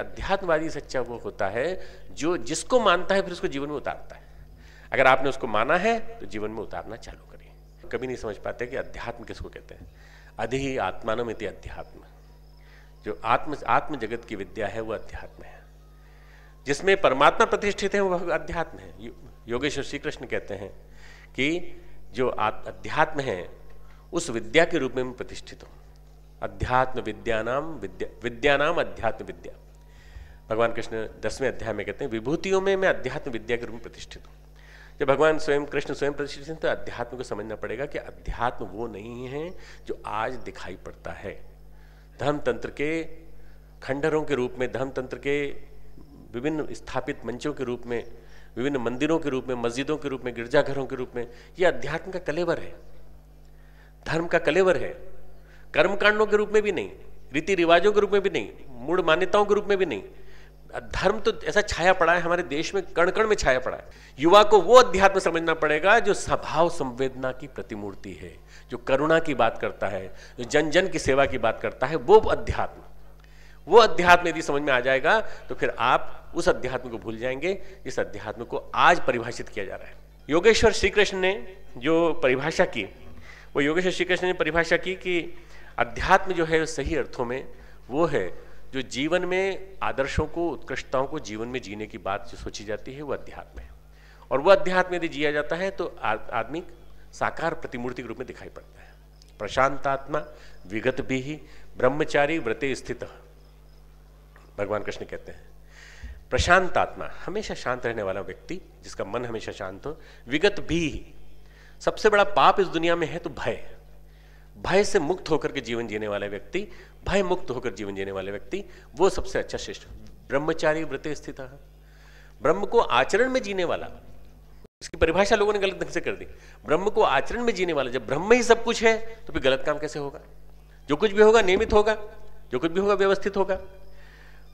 अध्यात्मवादी सच्चा वो होता है जो जिसको मानता है फिर उसको जीवन में उतारता है अगर आपने उसको माना है तो जीवन में उतारना चालू करें कभी नहीं समझ पाते कि अध्यात्म किसको कहते हैं अधि आत्मानमिति अध्यात्म जो आत्म आत्म जगत की विद्या है वो अध्यात्म है जिसमें परमात्मा प्रतिष्ठित है वह अध्यात्म है योगेश्वर श्री कृष्ण कहते हैं कि जो अध्यात्म है उस विद्या के रूप में प्रतिष्ठित हो अध्यात्म विद्या नाम विद्या विद्या नाम अध्यात्म विद्या भगवान कृष्ण दसवें अध्याय में कहते हैं विभूतियों में मैं अध्यात्म विद्या के रूप में प्रतिष्ठित हूँ जब भगवान स्वयं कृष्ण स्वयं प्रतिष्ठित हैं तो अध्यात्म को समझना पड़ेगा कि अध्यात्म वो नहीं है जो आज दिखाई पड़ता है धर्म तंत्र के खंडरों के रूप में धर्म तंत्र के विभिन्न स्थापित मंचों के रूप में विभिन्न मंदिरों के रूप में मस्जिदों के रूप में गिरजाघरों के रूप में ये अध्यात्म का कलेवर है धर्म का कलेवर है कर्मकांडों के रूप में भी नहीं रीति रिवाजों के रूप में भी नहीं मूड मान्यताओं के रूप में भी नहीं धर्म तो ऐसा छाया पड़ा है हमारे देश में कण कण में छाया पड़ा है युवा को वो अध्यात्म समझना पड़ेगा जो स्वभाव संवेदना की प्रतिमूर्ति है जो करुणा की बात करता है जो जन जन की सेवा की बात करता है वो अध्यात्म वो अध्यात्म यदि समझ में आ जाएगा तो फिर आप उस अध्यात्म को भूल जाएंगे जिस अध्यात्म को आज परिभाषित किया जा रहा है योगेश्वर श्री कृष्ण ने जो परिभाषा की वो योगेश्वर श्री कृष्ण ने परिभाषा की कि अध्यात्म जो है सही अर्थों में वो है जो जीवन में आदर्शों को उत्कृष्टताओं को जीवन में जीने की बात जो सोची जाती है वो अध्यात्म है और वह अध्यात्म यदि जिया जाता है तो आदमी साकार प्रतिमूर्ति के रूप में दिखाई पड़ता है प्रशांत आत्मा विगत भी ही ब्रह्मचारी व्रते स्थित भगवान कृष्ण कहते हैं प्रशांत आत्मा हमेशा शांत रहने वाला व्यक्ति जिसका मन हमेशा शांत हो विगत भी ही सबसे बड़ा पाप इस दुनिया में है तो भय भय से मुक्त होकर के जीवन जीने वाले व्यक्ति भय मुक्त होकर जीवन जीने वाले व्यक्ति वो सबसे अच्छा श्रेष्ठ ब्रह्मचारी व्रत स्थित ब्रह्म को आचरण में जीने वाला इसकी परिभाषा लोगों ने गलत ढंग से कर दी ब्रह्म को आचरण में जीने वाला जब ब्रह्म ही सब कुछ है तो फिर गलत काम कैसे होगा जो कुछ भी होगा नियमित होगा जो कुछ भी होगा व्यवस्थित होगा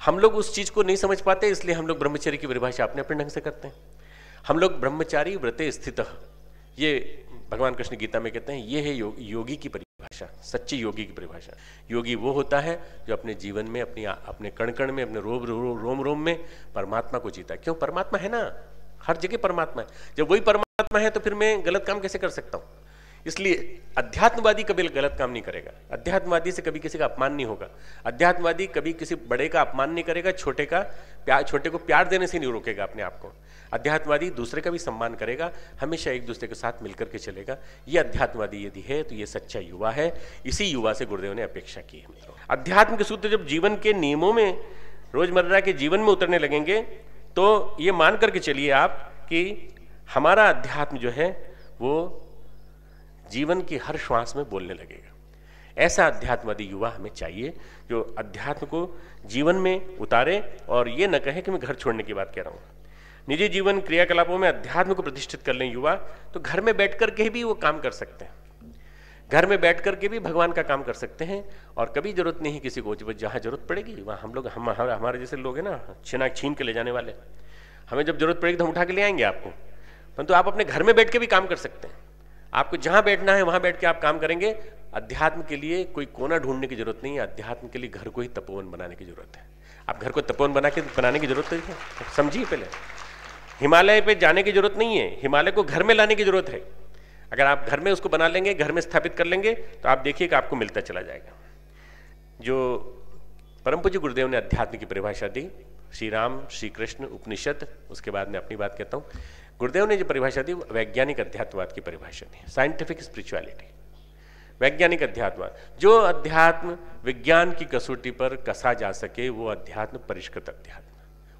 हम लोग उस चीज को नहीं समझ पाते इसलिए हम लोग ब्रह्मचर्य की परिभाषा अपने अपने ढंग से करते हैं हम लोग ब्रह्मचारी व्रत स्थित ये भगवान कृष्ण गीता में कहते हैं ये है यो, योगी की परिभाषा परिभाषा सच्ची योगी की परिभाषा योगी वो होता है जो अपने जीवन में अपनी अपने कण कण में अपने रोम रोम रोम में परमात्मा को जीता क्यों परमात्मा है ना हर जगह परमात्मा है जब वही परमात्मा है तो फिर मैं गलत काम कैसे कर सकता हूँ इसलिए अध्यात्मवादी कभी गलत काम नहीं करेगा अध्यात्मवादी से कभी किसी का अपमान नहीं होगा अध्यात्मवादी कभी किसी बड़े का अपमान नहीं करेगा छोटे का प्यार छोटे को प्यार देने से नहीं रोकेगा अपने आप को अध्यात्मवादी दूसरे का भी सम्मान करेगा हमेशा एक दूसरे के साथ मिलकर के चलेगा ये अध्यात्मवादी यदि है तो ये सच्चा युवा है इसी युवा से गुरुदेव ने अपेक्षा की है मित्रों अध्यात्म के सूत्र जब जीवन के नियमों में रोजमर्रा के जीवन में उतरने लगेंगे तो ये मान करके चलिए आप कि हमारा अध्यात्म जो है वो जीवन की हर श्वास में बोलने लगेगा ऐसा अध्यात्मवादी युवा हमें चाहिए जो अध्यात्म को जीवन में उतारे और ये न कहे कि मैं घर छोड़ने की बात कह रहा हूँ निजी जीवन क्रियाकलापों में अध्यात्म को प्रतिष्ठित कर लें युवा तो घर में बैठ करके भी वो काम कर सकते हैं घर में बैठ करके भी भगवान का काम कर सकते हैं और कभी जरूरत नहीं किसी को जहाँ जरूरत पड़ेगी वहाँ हम लोग हम हमारे जैसे लोग हैं ना छिना छीन के ले जाने वाले हमें जब जरूरत पड़ेगी तो हम उठा के ले आएंगे आपको परंतु तो आप अपने घर में बैठ के भी काम कर सकते हैं आपको जहाँ बैठना है वहाँ बैठ के आप काम करेंगे अध्यात्म के लिए कोई कोना ढूंढने की जरूरत नहीं है अध्यात्म के लिए घर को ही तपोवन बनाने की जरूरत है आप घर को तपोवन बना के बनाने की जरूरत तो है समझिए पहले हिमालय पे जाने की जरूरत नहीं है हिमालय को घर में लाने की जरूरत है अगर आप घर में उसको बना लेंगे घर में स्थापित कर लेंगे तो आप देखिए कि आपको मिलता चला जाएगा जो परम पूज्य गुरुदेव ने अध्यात्म की परिभाषा दी श्री राम श्री कृष्ण उपनिषद उसके बाद मैं अपनी बात कहता हूँ गुरुदेव ने जो परिभाषा दी वैज्ञानिक अध्यात्मवाद की परिभाषा दी साइंटिफिक स्पिरिचुअलिटी वैज्ञानिक अध्यात्म जो अध्यात्म विज्ञान की कसौटी पर कसा जा सके वो अध्यात्म परिष्कृत अध्यात्म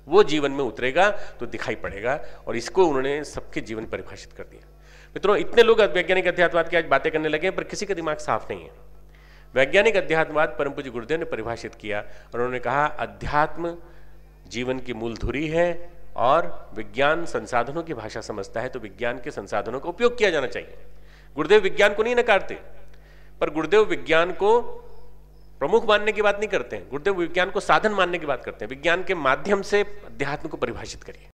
वो जीवन में उतरेगा तो दिखाई पड़ेगा और इसको उन्होंने सबके जीवन परिभाषित कर दिया मित्रों इतने लोग वैज्ञानिक अध्यात्मवाद की आज बातें करने लगे पर किसी का दिमाग साफ नहीं है वैज्ञानिक अध्यात्मवाद परम पूज्य गुरुदेव ने परिभाषित किया और उन्होंने कहा अध्यात्म जीवन की मूल धुरी है और विज्ञान संसाधनों की भाषा समझता है तो विज्ञान के संसाधनों का उपयोग किया जाना चाहिए गुरुदेव विज्ञान को नहीं नकारते पर गुरुदेव विज्ञान को प्रमुख मानने की बात नहीं करते हैं गुरुदेव विज्ञान को साधन मानने की बात करते हैं विज्ञान के माध्यम से अध्यात्म को परिभाषित करिए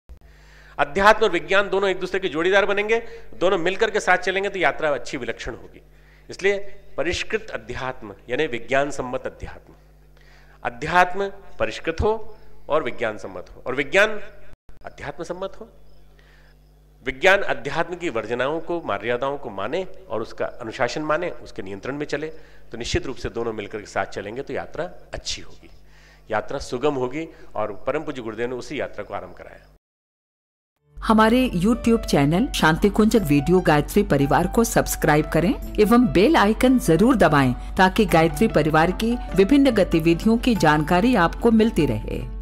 अध्यात्म और विज्ञान दोनों एक दूसरे के जोड़ीदार बनेंगे दोनों मिलकर के साथ चलेंगे तो यात्रा अच्छी विलक्षण होगी इसलिए परिष्कृत अध्यात्म यानी विज्ञान सम्मत अध्यात्म अध्यात्म परिष्कृत हो और विज्ञान सम्मत हो और विज्ञान अध्यात्म सम्मत हो विज्ञान अध्यात्म की वर्जनाओं को मर्यादाओं को माने और उसका अनुशासन माने उसके नियंत्रण में चले तो निश्चित रूप से दोनों मिलकर के साथ चलेंगे तो यात्रा अच्छी होगी यात्रा सुगम होगी और परम पूज्य गुरुदेव ने उसी यात्रा को आरंभ कराया हमारे YouTube channel Shanti Kunj video Gayatri Parivar को सब्सक्राइब करें एवं बेल आइकन जरूर दबाएं ताकि गायत्री परिवार की विभिन्न गतिविधियों की जानकारी आपको मिलती रहे